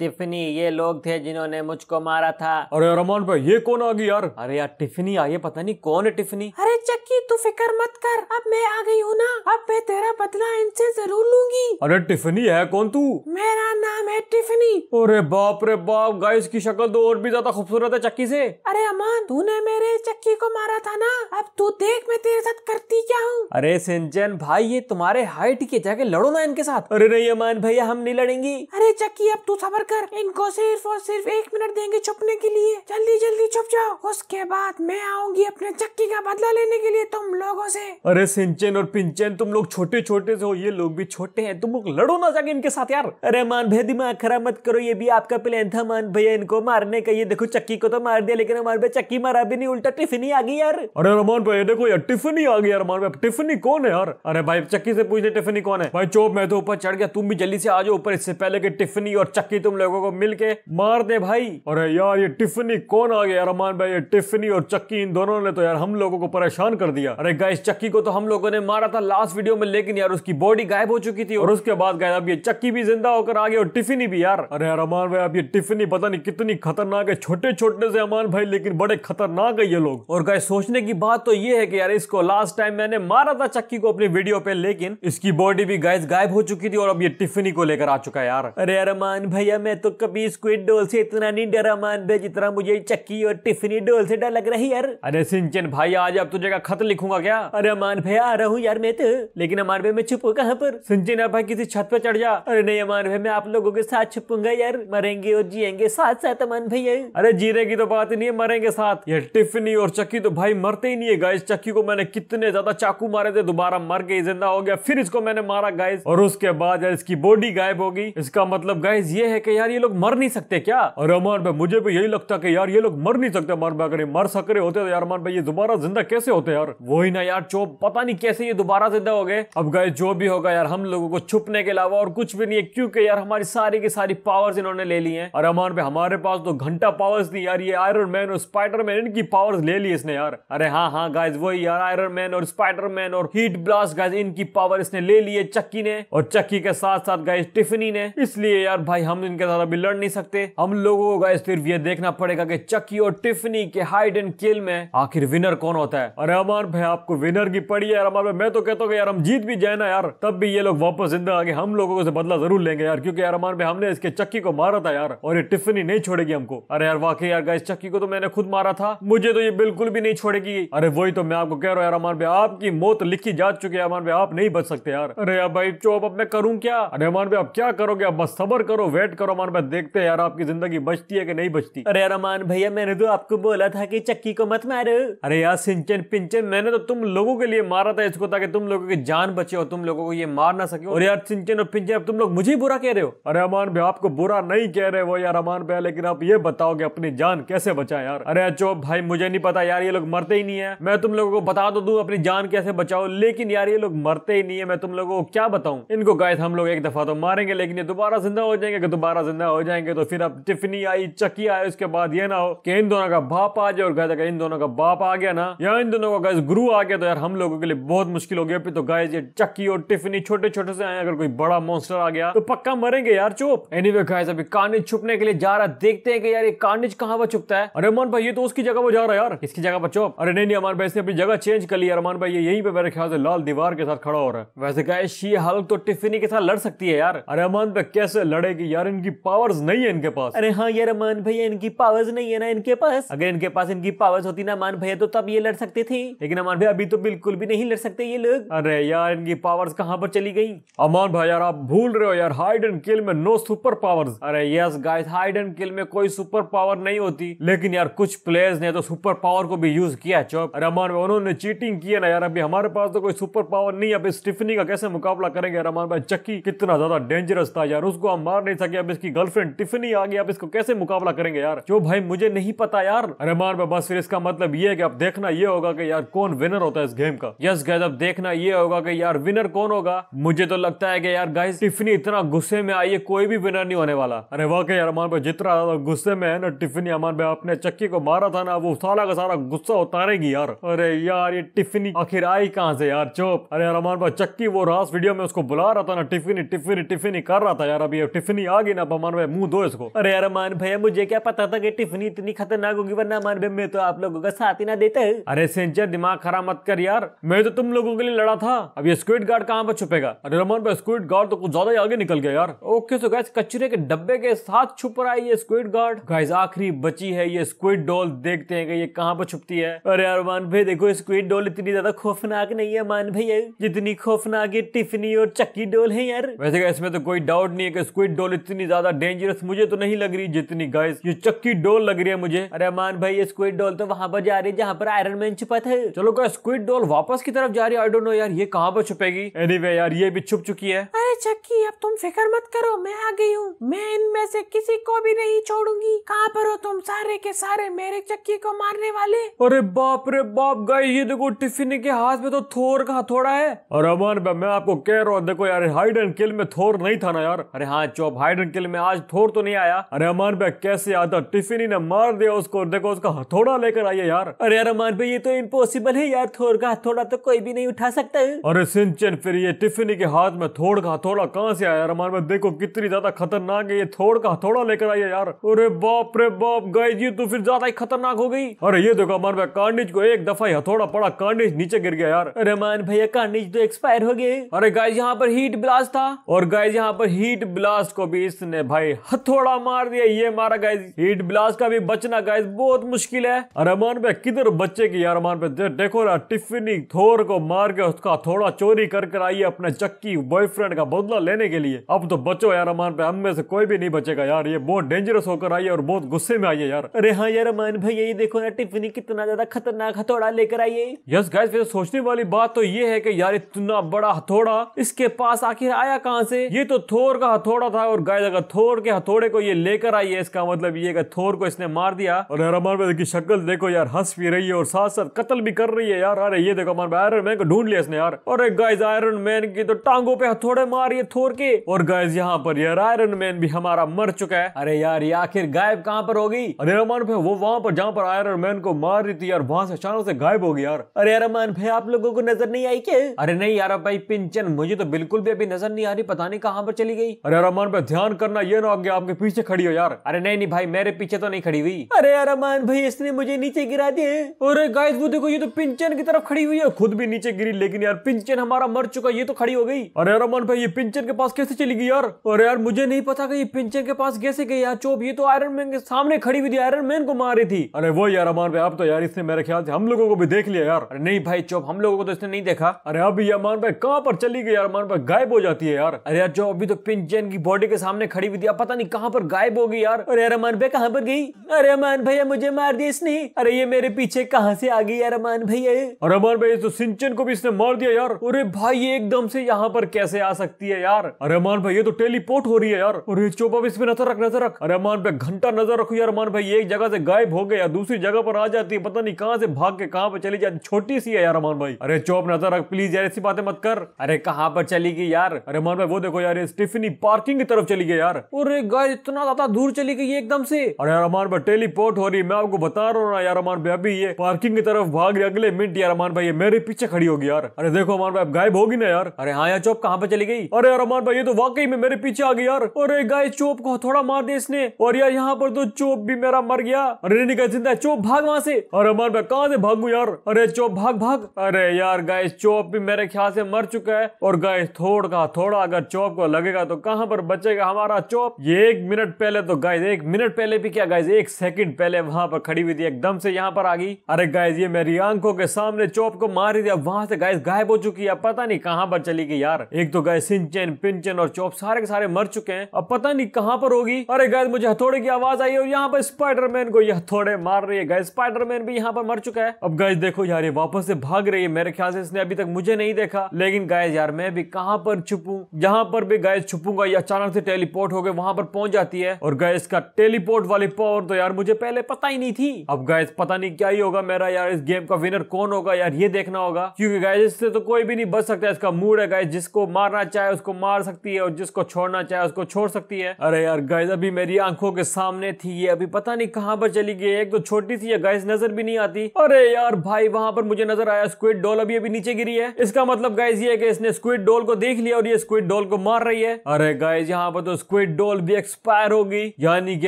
Tiffany ये लोग थे जिन्होंने मुझको मारा था अरे रमान भाई ये कौन आ गई यार अरे यार टिफनी आई है पता नहीं कौन है टिफनी अरे चक्की तू फिक्र मत कर अब मैं आ गई हूँ ना अब मैं तेरा बदला इनसे जरूर लूंगी अरे टिफनी है कौन तू मेरा नाम है टिफनी अरे बाप रे बाप गाइस की शक्ल तो और भी ज्यादा खूबसूरत है चक्की से अरे अमान तूने मेरे चक्की को मारा था ना अब तू देख मैं तेरे साथ करती क्या हूँ अरे सिंचन भाई ये तुम्हारे हाइट के जाके लड़ो ना इनके साथ अरे नहीं अमान भैया हम नहीं लड़ेंगे अरे चक्की अब तू सबर कर इनको सिर्फ और सिर्फ एक मिनट देंगे छुपने के लिए जल्दी जल्दी छुप जाओ उसके बाद मैं आऊंगी अपने चक्की का बदला लेने के लिए तुम लोगों से अरे सिंचन और पिंचन तुम लोग छोटे छोटे से हो ये लोग भी छोटे हैं तुम लोग लड़ो ना जाके इनके साथ यार अरे मान भाई दिमाग खराब मत करो ये भी आपका प्लान था मान भैया इनको मारने का ये देखो चक्की को तो मार दिया लेकिन हमारे भाई चक्की मारा भी नहीं उल्टा टिफिन ही आ गई यार अरे रमान भाई देखो यार टिफिन ही आ गई यार रमान कौन है यार अरे भाई चक्की से पूछ ले टिफिनी कौन है भाई चोप मैं तो ऊपर चढ़ गया तुम भी जल्दी से आ जाओ ऊपर इससे पहले की टिफिनी और चक्की की तुम लोगों को मिल के मार दे भाई अरे यार ये टिफनी कौन आ गया रमान भाई ये टिफनी और चक्की इन दोनों ने तो यार हम लोगों को परेशान कर दिया अरे गाइस चक्की को तो हम लोगों ने मारा था लास्ट वीडियो में लेकिन यार उसकी बॉडी गायब हो चुकी थी और उसके बाद गाय अब ये चक्की भी जिंदा होकर आ गया और टिफिनी भी यार अरे रमान भाई अब ये टिफिनी पता नहीं कितनी खतरनाक है छोटे छोटे से अमान भाई लेकिन बड़े खतरनाक है ये लोग और गाय सोचने की बात तो ये है कि यार इसको लास्ट टाइम मैंने मारा था चक्की को अपनी वीडियो पे लेकिन इसकी बॉडी भी गाइस गायब हो चुकी थी और अब ये टिफिनी को लेकर आ चुका है यार अरे अरमान भाई भैया मैं तो कभी स्क्विड डोल से इतना नहीं डरा दे जितना मुझे चक्की और टिफिनी डोल से डर लग रही यार अरे सिंचन भाई आज अब तुझे का खत लिखूंगा क्या अरे अमान भैया आ रहा हूँ यार मैं तो लेकिन अमान भाई मैं छुपू कहाँ पर सिंचन भाई किसी छत पे चढ़ जा अरे नहीं अमान भाई मैं आप लोगों के साथ छुपूंगा यार मरेंगे और जियेंगे साथ साथ अमान भैया अरे जीने की तो बात नहीं है मरेंगे साथ ये टिफिनी और चक्की तो भाई मरते ही नहीं है गाइस चक्की को मैंने कितने ज्यादा चाकू मारे थे दोबारा मर गई जिंदा हो गया फिर इसको मैंने मारा गाइस और उसके बाद यार इसकी बॉडी गायब होगी इसका मतलब गाइस ये ये है कि यार ये लोग मर नहीं सकते क्या अरे अरमान भाई मुझे भी यही लगता कि यार ये लोग मर नहीं सकते अरमान भाई अगर ये मर सक रहे होते तो यार अरमान भाई ये दोबारा जिंदा कैसे होते यार वही ना यार चोप पता नहीं कैसे ये दोबारा जिंदा हो गए अब गए जो भी होगा यार हम लोगों को छुपने के अलावा और कुछ भी नहीं है क्योंकि यार हमारी सारी की सारी पावर्स इन्होंने ले ली है और अरमान भाई हमारे पास तो घंटा पावर्स नहीं यार ये आयरन मैन और स्पाइडर मैन इनकी पावर्स ले ली इसने यार अरे हाँ हाँ गाइज वही यार आयरन मैन और स्पाइडर मैन और हीट ब्लास्ट गाइज इनकी पावर इसने ले ली है चक्की ने और चक्की के साथ साथ गाइज टिफिनी ने इसलिए यार भाई हम हम इनके साथ अभी लड़ नहीं सकते हम लोगों को सिर्फ ये देखना पड़ेगा कि चक्की और टिफनी के हाइड एंड किल में आखिर विनर कौन होता है अरे अमान भाई आपको विनर की पड़ी है यार अमर भाई मैं तो कहता हूँ यार हम जीत भी जाए ना यार तब भी ये लोग वापस जिंदा आगे हम लोगों से बदला जरूर लेंगे यार क्योंकि यार अमान भाई हमने इसके चक्की को मारा था यार और ये टिफनी नहीं छोड़ेगी हमको अरे यार वाकई यार गाइस चक्की को तो मैंने खुद मारा था मुझे तो ये बिल्कुल भी नहीं छोड़ेगी अरे वही तो मैं आपको कह रहा हूँ यार अमान भाई आपकी मौत लिखी जा चुकी है अमान भाई आप नहीं बच सकते यार अरे यार भाई चो अब मैं करूँ क्या अरे अमान भाई आप क्या करोगे अब बस सबर करो वेट कमेंट करो अमान भाई देखते हैं यार आपकी जिंदगी बचती है कि नहीं बचती अरे यार अमान भैया मैंने तो आपको बोला था की चक्की को मत मारो अरे यार सिंचन पिंचन मैंने तो तुम लोगों के लिए मारा था इसको ताकि तुम लोगों की जान बचे हो तुम लोगों को ये मार ना सके और यार सिंचन और पिंचन अब तुम लोग मुझे बुरा कह रहे हो अरे अमान भाई आपको बुरा नहीं कह रहे वो यार अमान भाई लेकिन आप ये बताओगे अपनी जान कैसे बचा यार अरे अचो भाई मुझे नहीं पता यार ये लोग मरते ही नहीं है मैं तुम लोगों को बता तो दू अपनी जान कैसे बचाओ लेकिन यार ये लोग मरते ही नहीं है मैं तुम लोगों को क्या बताऊं इनको गाय हम लोग एक दफा तो मारेंगे लेकिन ये दोबारा जिंदा हो जाएंगे दोबारा जिंदा हो जाएंगे तो फिर अब टिफनी आई चकी आई उसके बाद ये ना हो कि इन दोनों का बाप आ जाए और गाय इन दोनों का बाप आ गया ना या इन दोनों का गाय गुरु आ गया तो यार हम लोगों के लिए बहुत मुश्किल हो गया फिर तो गाय ये चक्की और टिफनी छोटे छोटे से आए अगर कोई बड़ा मॉन्स्टर आ गया तो पक्का मरेंगे यार चुप एनी वे गाय अभी कार्निज छुपने के लिए जा रहा है देखते हैं कि यार ये कार्निज कहाँ पर छुपता है अरे अमान भाई ये तो उसकी जगह पर जा रहा है यार इसकी जगह पर चुप अरे नहीं नहीं अमान भाई इसने अपनी जगह चेंज कर लिया अरमान भाई ये यहीं पे मेरे ख्याल से लाल दीवार के साथ खड़ा हो रहा है वैसे गाय शी हल्क तो टिफिनी के साथ लड़ सकती है यार अरे अमान भाई कैसे लड़ेगी यार इनकी पावर्स नहीं है इनके पास अरे हाँ यार मान भैया इनकी पावर्स नहीं है ना इनके पास अगर इनके पास इनकी पावर्स होती ना मान भैया तो तब ये लड़ सकते थे लेकिन अमान भैया अभी तो बिल्कुल भी नहीं लड़ सकते ये लोग अरे यार इनकी पावर्स कहाँ पर चली गई अमान भाई यार आप भूल रहे हो यार हाइड एंड किल में नो सुपर पावर्स अरे yes guys hide and kill में कोई सुपर पावर नहीं होती लेकिन यार कुछ प्लेयर्स ने तो सुपर पावर को भी यूज किया चौप अरे अमान भाई उन्होंने चीटिंग किया ना यार अभी हमारे पास तो कोई सुपर पावर नहीं अब स्टिफनी का कैसे मुकाबला करेंगे अरे अमान भाई चक्की कितना ज्यादा डेंजरस था यार उसको हम मार नहीं सके गया अब इसकी गर्लफ्रेंड टिफनी आ गई आप इसको कैसे मुकाबला करेंगे यार जो भाई मुझे नहीं पता यार रहमान में बस फिर इसका मतलब ये है कि अब देखना ये होगा कि यार कौन विनर होता है इस गेम का यस गैस अब देखना ये होगा कि यार विनर कौन होगा मुझे तो लगता है कि यार गाइस टिफनी इतना गुस्से में आई है कोई भी विनर नहीं होने वाला अरे वाकई यार अमान भाई जितना ज्यादा गुस्से में है ना टिफिनी अमान भाई अपने चक्की को मारा था ना वो सारा का सारा गुस्सा उतारेगी यार अरे यार ये टिफिनी आखिर आई कहाँ से यार चोप अरे यार अमान भाई चक्की वो रास वीडियो में उसको बुला रहा था ना टिफिनी टिफिनी टिफिनी कर रहा था यार अभी टिफिनी आ मांगे ना अमान भाई मुंह दो इसको अरे यार मान भैया मुझे क्या पता था कि टिफनी इतनी खतरनाक होगी वरना मान भाई मैं तो आप लोगों का साथ ही ना देता है अरे सेंचर दिमाग खराब मत कर यार मैं तो तुम लोगों के लिए लड़ा था अब ये स्क्विड गार्ड कहाँ पर छुपेगा अरे अमान भाई स्क्विड गार्ड तो कुछ ज्यादा ही आगे निकल गया यार ओके सो तो गैस कचरे के डब्बे के साथ छुप रहा है ये स्क्विड गार्ड गाइस आखिरी बची है ये स्क्विड डॉल देखते हैं कि ये कहाँ पर छुपती है अरे यार मान भाई देखो स्क्विड डॉल इतनी ज्यादा खौफनाक नहीं है मान भैया जितनी खौफनाक ये टिफिनी और चक्की डॉल है यार वैसे इसमें तो कोई डाउट नहीं है कि स्क्विड डॉल इतनी ज्यादा डेंजरस मुझे तो नहीं लग रही जितनी गाइस ये चक्की डोल लग रही है मुझे अरे अमान भाई ये स्क्विड डोल तो वहां पर जा रही है जहाँ पर आयरन मैन छुपा था चलो गाइस स्क्विड डोल वापस की तरफ जा रही है आई डोंट नो यार ये कहाँ पर छुपेगी एनी anyway, यार ये भी छुप चुकी है अरे चक्की अब तुम फिक्र मत करो मैं आ गई हूँ मैं इनमें से किसी को भी नहीं छोड़ूंगी कहाँ पर हो तुम सारे के सारे मेरे चक्की को मारने वाले अरे बाप रे बाप गाय ये देखो टिफिन के हाथ में तो थोर का थोड़ा है और भाई मैं आपको कह रहा हूँ देखो यार हाइड एंड किल में थोर नहीं था ना यार अरे हाँ चौप हाइड फाइटर के लिए मैं आज थोर तो नहीं आया अरे अमान पे कैसे आता टिफिन ने मार दिया उसको देखो उसका हथौड़ा लेकर आइए यार अरे यार अमान पे ये तो इम्पोसिबल है यार थोर का हथौड़ा तो कोई भी नहीं उठा सकता है अरे सिंचन फिर ये टिफिनी के हाथ में थोड़ का हथौड़ा कहाँ से आया अमान पे देखो कितनी ज्यादा खतरनाक है ये थोड़ का हथौड़ा लेकर आइए यार अरे बाप रे बाप गाइज जी तो फिर ज्यादा ही खतरनाक हो गई अरे ये देखो अमान भाई कांडिज को एक दफा ही हथौड़ा पड़ा कांडिज नीचे गिर गया यार अरे अमान भैया कांडिज तो एक्सपायर हो गए अरे गाइज यहाँ पर हीट ब्लास्ट था और गाइज यहाँ पर हीट ब्लास्ट को भी इसने भाई हथौड़ा मार दिया ये मारा गाइज हीट ब्लास्ट का भी बचना गाइज बहुत मुश्किल है अरमान पे किधर बच्चे की अरमान पे देखो ना टिफिनी थोर को मार के उसका थोड़ा चोरी कर कर आई है अपने चक्की बॉयफ्रेंड का बदला लेने के लिए अब तो बचो यार अरमान पे हम में से कोई भी नहीं बचेगा यार ये बहुत डेंजरस होकर आई है और बहुत गुस्से में आई है यार अरे हाँ यार अरमान भाई यही देखो ना टिफिनी कितना ज्यादा खतरनाक हथौड़ा लेकर आई है यस गाइज फिर सोचने वाली बात तो ये है की यार इतना बड़ा हथौड़ा इसके पास आखिर आया कहाँ से ये तो थोर का हथौड़ा था और गाय गाइस अगर थोर के हथौड़े को ये लेकर आई है इसका मतलब ये कि थोर को इसने मार दिया और यार अमर भाई की शक्ल देखो यार हंस भी रही है और साथ साथ कत्ल भी कर रही है यार अरे ये देखो अमर आयरन मैन को ढूंढ लिया इसने यार और एक गाइस आयरन मैन की तो टांगों पे हथौड़े मार ये थोर के और गाइस यहाँ पर यार आयरन मैन भी हमारा मर चुका है अरे यार ये आखिर गायब कहाँ पर होगी अरे रमान भाई वो वहां पर जहाँ पर आयरन मैन को मार रही थी यार वहां से अचानक से गायब हो गई यार अरे रमान भाई आप लोगों को नजर नहीं आई क्या अरे नहीं यार भाई पिंचन मुझे तो बिल्कुल भी अभी नजर नहीं आ रही पता नहीं कहाँ पर चली गई अरे रमान भाई ध्यान ध्यान करना ये ना आगे आपके पीछे खड़ी हो यार अरे नहीं नहीं भाई मेरे पीछे तो नहीं खड़ी हुई अरे यार अमान भाई इसने मुझे नीचे गिरा दिए अरे गाय वो देखो ये तो पिंचन की तरफ खड़ी हुई है खुद भी नीचे गिरी लेकिन यार पिंचन हमारा मर चुका ये तो खड़ी हो गई अरे यार अमान भाई ये पिंचन के पास कैसे चली गई यार अरे यार मुझे नहीं पता कि ये पिंचन के पास कैसे गई यार चोप ये तो आयरन मैन के सामने खड़ी हुई थी आयरन मैन को मार रही थी अरे वो यार अमान भाई आप तो यार इसने मेरे ख्याल से हम लोगों को भी देख लिया यार अरे नहीं भाई चोप हम लोगों को तो इसने नहीं देखा अरे अब ये अमान भाई कहाँ पर चली गई यार अमान भाई गायब हो जाती है यार अरे यार जो अभी तो पिंचन की बॉडी के सामने सामने खड़ी हुई विद्या पता नहीं कहाँ पर गायब हो गई यार अरे रमान भाई कहाँ पर गई अरे रमान भैया मुझे मार दिया इसने अरे ये मेरे पीछे कहाँ से आ गई यार रमान भैया रमान भैया तो सिंचन को भी इसने मार दिया यार अरे भाई ये एकदम से यहाँ पर कैसे आ सकती है यार अरे रमान भाई ये तो टेलीपोर्ट हो रही है यार अरे चोपा भी इसमें नजर रख नजर रख अरे रमान भाई घंटा नजर रखो यार रमान भाई एक जगह से गायब हो गया दूसरी जगह पर आ जाती है पता नहीं कहाँ से भाग के कहाँ पर चली जाती छोटी सी है यार रमान भाई अरे चोप नजर रख प्लीज यार ऐसी बातें मत कर अरे कहाँ पर चली गई यार रमान भाई वो देखो यार स्टिफनी पार्किंग की तरफ चली चली गई है यार अरे गाय इतना ज्यादा दूर चली गई एकदम से अरे यार अमान भाई टेलीपोर्ट हो रही है मैं आपको बता रहा हूँ ना यार अमान भाई अभी ये पार्किंग की तरफ भाग रही अगले मिनट यार अमान भाई ये मेरे पीछे खड़ी होगी यार अरे देखो अमान भाई गायब होगी ना यार अरे हाँ यार चौप कहाँ पे चली गई अरे यार अमान भाई ये तो वाकई में मेरे पीछे आ गई यार अरे गाय चौप को थोड़ा मार दे इसने और यार यहाँ पर तो चौप भी मेरा मर गया अरे नहीं जिंदा चौप भाग वहां से अरे अमान भाई कहाँ से भागू यार अरे चौप भाग भाग अरे यार गाय चौप भी मेरे ख्याल से मर चुका है और गाय थोड़ा थोड़ा अगर चौप को लगेगा तो कहाँ पर बचेगा हम हमारा चौप ये एक मिनट पहले तो गाइज एक मिनट पहले भी क्या गाइज एक सेकंड पहले वहां पर खड़ी हुई थी एकदम से यहाँ पर आ गई अरे गाइज ये मेरी आंखों के सामने चौप को मार ही दिया वहां से गाइज गायब हो चुकी है पता नहीं कहाँ पर चली गई यार एक तो गाय सिंचन पिंचन और चौप सारे के सारे मर चुके हैं अब पता नहीं कहाँ पर होगी अरे गाय मुझे हथौड़े की आवाज आई और यहाँ पर स्पाइडरमैन को ये हथौड़े मार रही है गाय स्पाइडरमैन भी यहाँ पर मर चुका है अब गाय देखो यार ये वापस से भाग रही है मेरे ख्याल से इसने अभी तक मुझे नहीं देखा लेकिन गाय यार मैं भी कहाँ पर छुपू यहाँ पर भी गाय छुपूंगा ये अचानक से टेलीपोर्ट होकर वहां पर पहुंच जाती है और गैस का टेलीपोर्ट वाली पावर तो यार मुझे पहले पता ही नहीं थी अब गैस पता नहीं क्या ही होगा मेरा यार इस गेम का विनर कौन होगा यार ये देखना होगा क्योंकि गैस इससे तो कोई भी नहीं बच सकता इसका मूड है गैस जिसको मारना चाहे उसको मार सकती है और जिसको छोड़ना चाहे उसको छोड़ सकती है अरे यार गैस अभी मेरी आंखों के सामने थी ये अभी पता नहीं कहाँ पर चली गई एक तो छोटी सी गैस नजर भी नहीं आती अरे यार भाई वहां पर मुझे नजर आया स्क्विड डॉल अभी अभी नीचे गिरी है इसका मतलब गैस ये है कि इसने स्क्विड डॉल को देख लिया और ये स्क्विड डॉल को मार रही है अरे गैस यहाँ पर तो तो स्क्विड डोल भी एक्सपायर हो गई यानी कि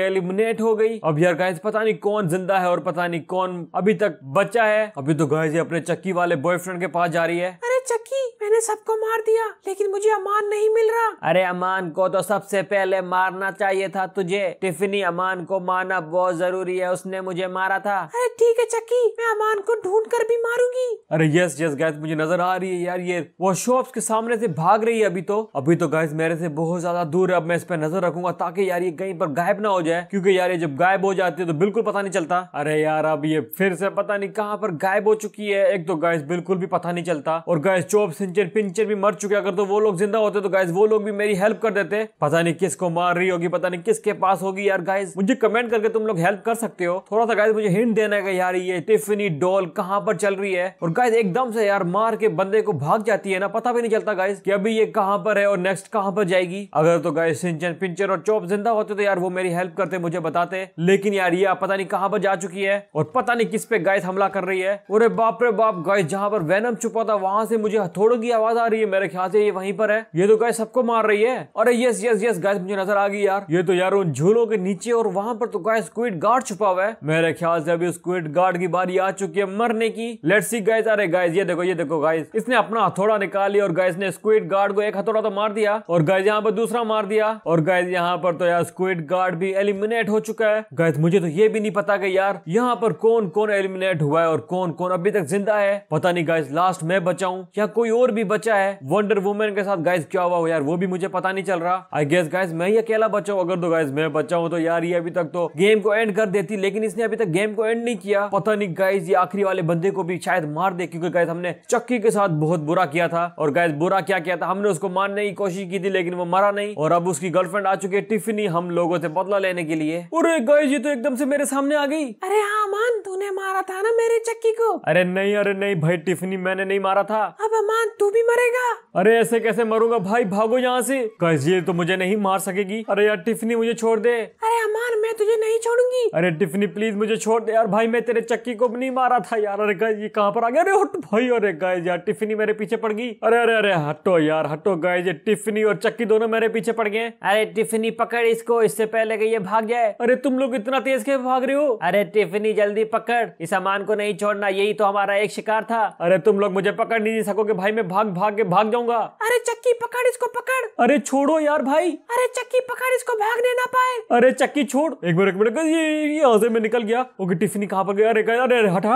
एलिमिनेट हो गई अब यार गाइस पता नहीं कौन जिंदा है और पता नहीं कौन अभी तक बचा है अभी तो गाइस अपने चक्की वाले बॉयफ्रेंड के पास जा रही है अरे चक्की मैंने सबको मार दिया लेकिन मुझे अमान नहीं मिल रहा अरे अमान को तो सबसे पहले मारना चाहिए था तुझे टिफिनी अमान को मारना बहुत जरूरी है उसने मुझे मारा था अरे ठीक है चक्की मैं अमान को ढूंढ कर भी मारूंगी अरे यस यस गैस मुझे नजर आ रही है यार ये वो शॉप के सामने से भाग रही है अभी तो अभी तो गैस मेरे से बहुत ज्यादा दूर है अब मैं इस पर नजर रखूंगा ताकि यार ये कहीं पर गायब ना हो जाए क्योंकि यार ये जब गायब हो जाती है तो बिल्कुल पता नहीं चलता अरे यार अब ये फिर से पता नहीं कहाँ पर गायब हो चुकी है एक तो गैस बिल्कुल भी पता नहीं चलता और गाइस चोप सिंचन पिंचन भी मर चुके अगर तो वो लोग जिंदा होते तो गाइस वो लोग भी मेरी हेल्प कर देते पता नहीं किसको मार रही होगी पता नहीं किसके पास होगी यार गाइस मुझे कमेंट करके तुम लोग हेल्प कर सकते हो थोड़ा सा गाइस मुझे हिंट देना है यार ये टिफिनी डॉल कहाँ पर चल रही है और गाइस एकदम से यार मार के बंदे को भाग जाती है ना पता भी नहीं चलता गाइस की अभी ये कहाँ पर है और नेक्स्ट कहाँ पर जाएगी अगर तो गाय सिंचन पिंचन और चोप जिंदा होते तो यार वो मेरी हेल्प करते मुझे बताते लेकिन यार ये पता नहीं कहाँ पर जा चुकी है और पता नहीं किस पे गाइस हमला कर रही है और बाप रे बाप गाइस जहाँ पर वैनम छुपा था वहां से मुझे हथौड़ों की आवाज आ रही है मेरे ख्याल से ये वहीं पर है ये तो गाय सबको मार रही है अरे यस यस यस गाय मुझे नजर आ गई यार ये तो यार उन झूलों के नीचे और वहां पर तो गाय स्क्विड गार्ड छुपा हुआ है मेरे ख्याल से अभी स्क्विड गार्ड की बारी आ चुकी है मरने की लेट सी गाय अरे गाय ये देखो ये देखो गाय इसने अपना हथौड़ा निकाल लिया और गाय ने स्क्विड गार्ड को एक हथौड़ा तो मार दिया और गाय यहाँ पर दूसरा मार दिया और गाय यहाँ पर तो यार स्क्विड गार्ड भी एलिमिनेट हो चुका है गाय मुझे तो ये भी नहीं पता कि यार यहाँ पर कौन कौन एलिमिनेट हुआ है और कौन कौन अभी तक जिंदा है पता नहीं गाय लास्ट मैं बचाऊ या कोई और भी बचा है वंडर वुमेन के साथ गाइस क्या हुआ यार वो भी मुझे पता नहीं चल रहा आई गेस गाइस मैं ही अकेला बचा हूँ अगर तो गाइस मैं बचा हूँ तो यार ये अभी तक तो गेम को एंड कर देती लेकिन इसने अभी तक गेम को एंड नहीं किया पता नहीं गाइज ये आखिरी वाले बंदे को भी शायद मार दे क्योंकि गाइज हमने चक्की के साथ बहुत बुरा किया था और गाइज बुरा क्या किया था हमने उसको मारने की कोशिश की थी लेकिन वो मरा नहीं और अब उसकी गर्लफ्रेंड आ चुकी है टिफिनी हम लोगों से बदला लेने के लिए और गाइज ये तो एकदम से मेरे सामने आ गई अरे हाँ अमान तूने मारा था ना मेरे चक्की को अरे नहीं अरे नहीं भाई टिफिनी मैंने नहीं मारा था अब अमान तू भी मरेगा अरे ऐसे कैसे मरूंगा भाई भागो यहाँ से कैसे ये तो मुझे नहीं मार सकेगी अरे यार टिफिनी मुझे छोड़ दे अरे अमान मैं तुझे नहीं छोड़ूंगी अरे टिफिनी प्लीज मुझे छोड़ दे यार भाई मैं तेरे चक्की को नहीं मारा था यार अरे गाय कहाँ पर आ गया अरे हट भाई अरे गाय यार टिफिनी मेरे पीछे पड़ गई अरे अरे अरे हटो यार हटो गाय ये टिफिनी और चक्की दोनों मेरे पीछे पड़ गए अरे टिफिनी पकड़ इसको इससे पहले कि ये भाग जाए अरे तुम लोग इतना तेज के भाग रहे हो अरे टिफिनी जल्दी पकड़ इस सामान को नहीं छोड़ना यही तो हमारा एक शिकार था अरे तुम लोग मुझे पकड़ नहीं सकोगे भाई मैं भाग भाग के भाग जाऊंगा अरे चक्की पकड़ इसको पकड़ अरे छोड़ो यार भाई अरे चक्की पकड़ इसको भागने ना पाए अरे चक्की छोड़ एक मिनट एक मिनट ये यहाँ से मैं निकल गया ओके टिफिनी कहाँ पर गया अरे अरे हट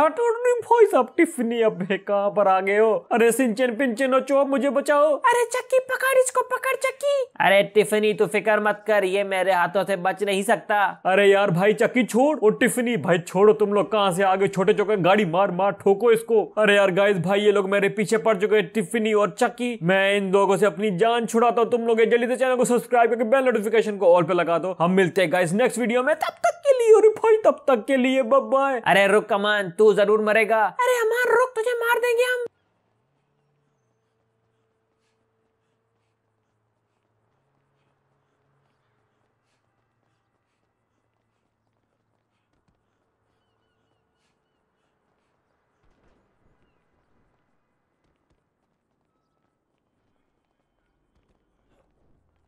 भाई साहब टिफिनी अब कहाँ पर आ गए हो अरे सिंचन पिंचन चो मुझे बचाओ अरे चक्की पकड़ इसको पकड़ चक्की अरे टिफिनी तू तो फिक्र मत कर ये मेरे हाथों से बच नहीं सकता अरे यार भाई चक्की छोड़ और टिफिनी भाई छोड़ो तुम लोग कहाँ से आगे छोटे चौके गाड़ी मार मार ठोको इसको अरे यार गाइस भाई ये लोग मेरे पीछे पड़ चुके हैं टिफिनी और चक्की मैं इन लोगों से अपनी जान छुड़ाता हूँ तुम लोग जल्दी से चैनल को सब्सक्राइब करके बेल नोटिफिकेशन को ऑल पे लगा दो हम मिलते हैं गाइस नेक्स्ट वीडियो में तब तक के लिए अरे भाई तब तक के लिए बब्बा अरे रुक कमान तू जरूर मरेगा अरे